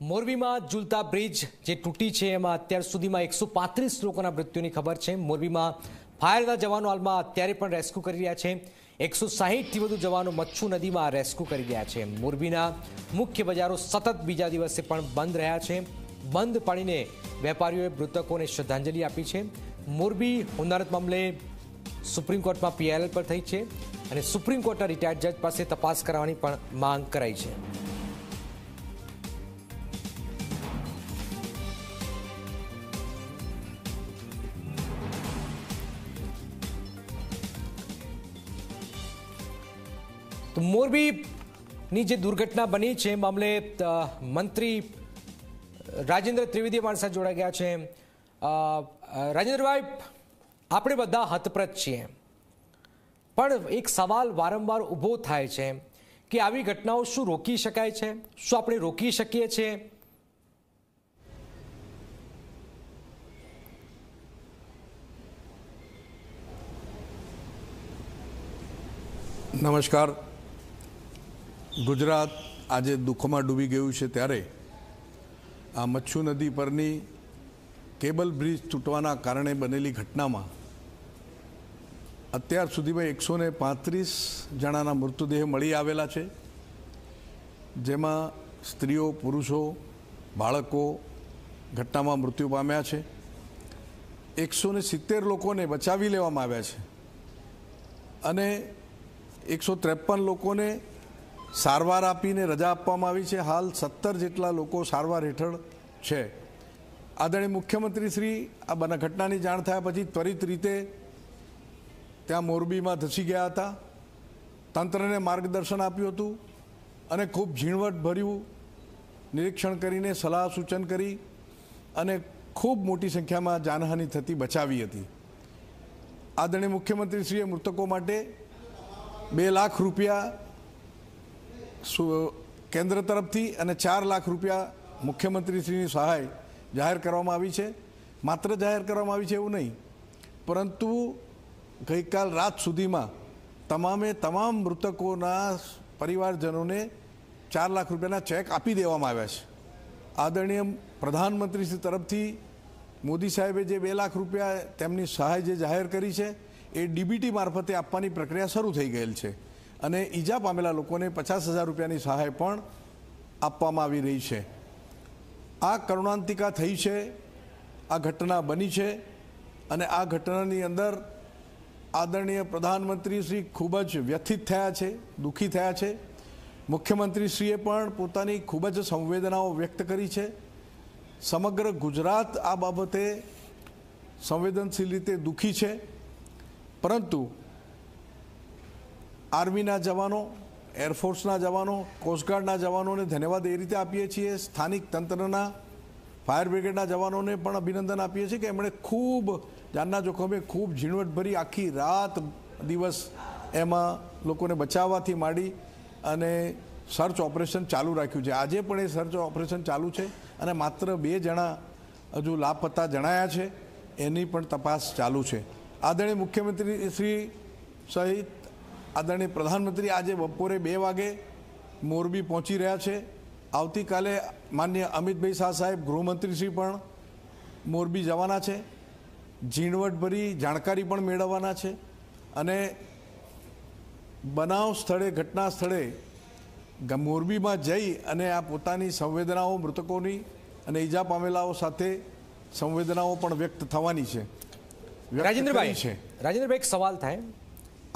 મોરબીમાં ઝુલતા બ્રિજ જે તૂટી છે એમાં અત્યાર સુધીમાં એકસો પાંત્રીસ લોકોના મૃત્યુની ખબર છે મોરબીમાં ફાયરના જવાનો હાલમાં અત્યારે પણ રેસ્ક્યુ કરી રહ્યા છે એકસો સાહીઠથી વધુ જવાનો મચ્છુ નદીમાં રેસ્ક્યુ કરી રહ્યા છે મોરબીના મુખ્ય બજારો સતત બીજા દિવસે પણ બંધ રહ્યા છે બંધ પાડીને વેપારીઓએ મૃતકોને શ્રદ્ધાંજલિ આપી છે મોરબી હોનારત મામલે સુપ્રીમ કોર્ટમાં પીઆઈએલ પર થઈ છે અને સુપ્રીમ કોર્ટના રિટાયર્ડ જજ પાસે તપાસ કરાવવાની પણ માંગ કરાઈ છે તો મોરબીની જે દુર્ઘટના બની છે મામલે મંત્રી રાજેન્દ્ર ત્રિવેદી મારી સાથે જોડાઈ ગયા છે રાજેન્દ્રભાઈ આપણે બધા હતપ્રત છીએ પણ એક સવાલ વારંવાર ઊભો થાય છે કે આવી ઘટનાઓ શું રોકી શકાય છે શું આપણે રોકી શકીએ છીએ નમસ્કાર ગુજરાત આજે દુઃખમાં ડૂબી ગયું છે ત્યારે આ મચ્છુ નદી પરની કેબલ બ્રિજ તૂટવાના કારણે બનેલી ઘટનામાં અત્યાર સુધીમાં એકસો ને પાંત્રીસ જણાના મૃતદેહ મળી આવેલા છે જેમાં સ્ત્રીઓ પુરુષો બાળકો ઘટનામાં મૃત્યુ પામ્યા છે એકસો ને સિત્તેર લોકોને બચાવી લેવામાં આવ્યા છે અને એકસો ત્રેપન લોકોને સારવાર આપીને રજા આપવામાં આવી છે હાલ સત્તર જેટલા લોકો સારવાર હેઠળ છે આદરણીય મુખ્યમંત્રી શ્રી આ બના ઘટનાની જાણ થયા પછી ત્વરિત રીતે ત્યાં મોરબીમાં ધસી ગયા હતા તંત્રને માર્ગદર્શન આપ્યું હતું અને ખૂબ ઝીણવટભર્યું નિરીક્ષણ કરીને સલાહ સૂચન કરી અને ખૂબ મોટી સંખ્યામાં જાનહાનિ થતી બચાવી હતી આદરણીય મુખ્યમંત્રીશ્રીએ મૃતકો માટે બે લાખ રૂપિયા કેન્દ્ર તરફથી અને ચાર લાખ રૂપિયા મુખ્યમંત્રીશ્રીની સહાય જાહેર કરવામાં આવી છે માત્ર જાહેર કરવામાં આવી છે એવું નહીં પરંતુ ગઈકાલ રાત સુધીમાં તમામે તમામ મૃતકોના પરિવારજનોને ચાર લાખ રૂપિયાના ચેક આપી દેવામાં આવ્યા છે આદરણીય પ્રધાનમંત્રીશ્રી તરફથી મોદી સાહેબે જે બે લાખ રૂપિયા તેમની સહાય જે જાહેર કરી છે એ ડીબીટી મારફતે આપવાની પ્રક્રિયા શરૂ થઈ ગયેલ છે અને ઈજા પામેલા લોકોને પચાસ હજાર રૂપિયાની સહાય પણ આપવામાં આવી રહી છે આ કરુણાંતિકા થઈ છે આ ઘટના બની છે અને આ ઘટનાની અંદર આદરણીય પ્રધાનમંત્રી શ્રી ખૂબ જ વ્યથિત થયા છે દુઃખી થયા છે મુખ્યમંત્રીશ્રીએ પણ પોતાની ખૂબ જ સંવેદનાઓ વ્યક્ત કરી છે સમગ્ર ગુજરાત આ બાબતે સંવેદનશીલ રીતે દુઃખી છે પરંતુ આર્મીના જવાનો એરફોર્સના જવાનો કોસ્ટગાર્ડના જવાનોને ધન્યવાદ એ રીતે આપીએ છીએ સ્થાનિક તંત્રના ફાયર બ્રિગેડના જવાનોને પણ અભિનંદન આપીએ છીએ કે એમણે ખૂબ જાનના જોખમે ખૂબ ઝીણવટભરી આખી રાત દિવસ એમાં લોકોને બચાવવાથી માંડી અને સર્ચ ઓપરેશન ચાલુ રાખ્યું છે આજે પણ એ સર્ચ ઓપરેશન ચાલુ છે અને માત્ર બે જણા હજુ લાપતા જણાયા છે એની પણ તપાસ ચાલુ છે આદરણીય મુખ્યમંત્રી શ્રી સહિત આદરણીય પ્રધાનમંત્રી આજે બપોરે બે વાગે મોરબી પહોંચી રહ્યા છે આવતીકાલે માન્ય અમિતભાઈ શાહ સાહેબ ગૃહમંત્રીશ્રી પણ મોરબી જવાના છે ઝીણવટભરી જાણકારી પણ મેળવવાના છે અને બનાવ સ્થળે ઘટના સ્થળે મોરબીમાં જઈ અને આ પોતાની સંવેદનાઓ મૃતકોની અને ઈજા પામેલાઓ સાથે સંવેદનાઓ પણ વ્યક્ત થવાની છે રાજેન્દ્રભાઈ છે રાજેન્દ્રભાઈ એક સવાલ થાય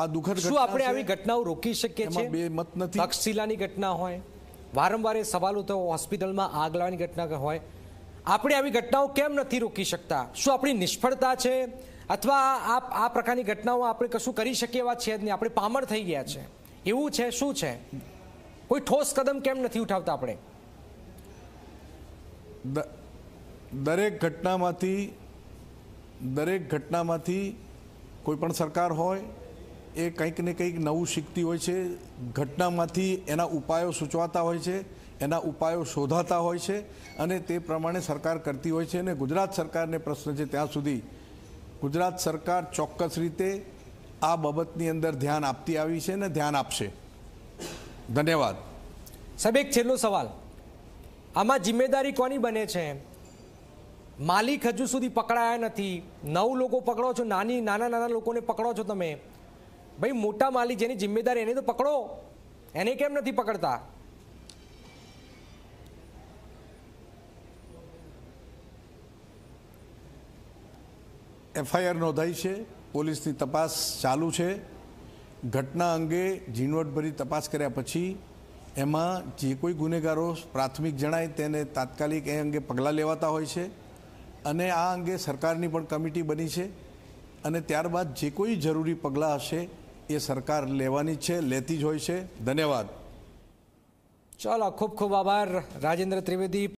આ દુઃખદ શું આપણે આવી ઘટનાઓ રોકી શકીએ છીએ બે મત નથી તક્ષશિલાની ઘટના હોય વારંવાર સવાલો થયો હોસ્પિટલમાં આગ લાવવાની ઘટના હોય આપણે આવી ઘટનાઓ કેમ નથી રોકી શકતા શું આપણી નિષ્ફળતા છે અથવા આ આ પ્રકારની ઘટનાઓ આપણે કશું કરી શકીએ એવા છે જ નહીં આપણે પામર થઈ ગયા છે એવું છે શું છે કોઈ ઠોસ કદમ કેમ નથી ઉઠાવતા આપણે દરેક ઘટનામાંથી દરેક ઘટનામાંથી કોઈ પણ સરકાર હોય એ કંઈક ને કંઈક નવું શીખતી હોય છે ઘટનામાંથી એના ઉપાયો સૂચવાતા હોય છે એના ઉપાયો શોધાતા હોય છે અને તે પ્રમાણે સરકાર કરતી હોય છે અને ગુજરાત સરકારને પ્રશ્ન છે ત્યાં સુધી ગુજરાત સરકાર ચોક્કસ રીતે આ બાબતની અંદર ધ્યાન આપતી આવી છે અને ધ્યાન આપશે ધન્યવાદ સાહેબ એક છેલ્લો સવાલ આમાં જિમ્મેદારી કોની બને છે માલિક હજુ સુધી પકડાયા નથી નવ લોકો પકડો છો નાની નાના નાના લોકોને પકડો છો તમે ભાઈ મોટા માલિક જેની જિમ્મેદારી એને તો પકડો એને કેમ નથી પકડતા એફઆઈઆર નોંધાઈ છે પોલીસની તપાસ ચાલુ છે ઘટના અંગે ઝીણવટભરી તપાસ કર્યા પછી એમાં જે કોઈ ગુનેગારો પ્રાથમિક જણાય તેને તાત્કાલિક એ અંગે પગલાં લેવાતા હોય છે અને આ અંગે સરકારની પણ કમિટી બની છે અને ત્યારબાદ જે કોઈ જરૂરી પગલાં હશે એ સરકાર લેવાની છે લેતી જ હોય છે ધન્યવાદ ચાલો ખૂબ ખૂબ આભાર રાજેન્દ્ર ત્રિવેદી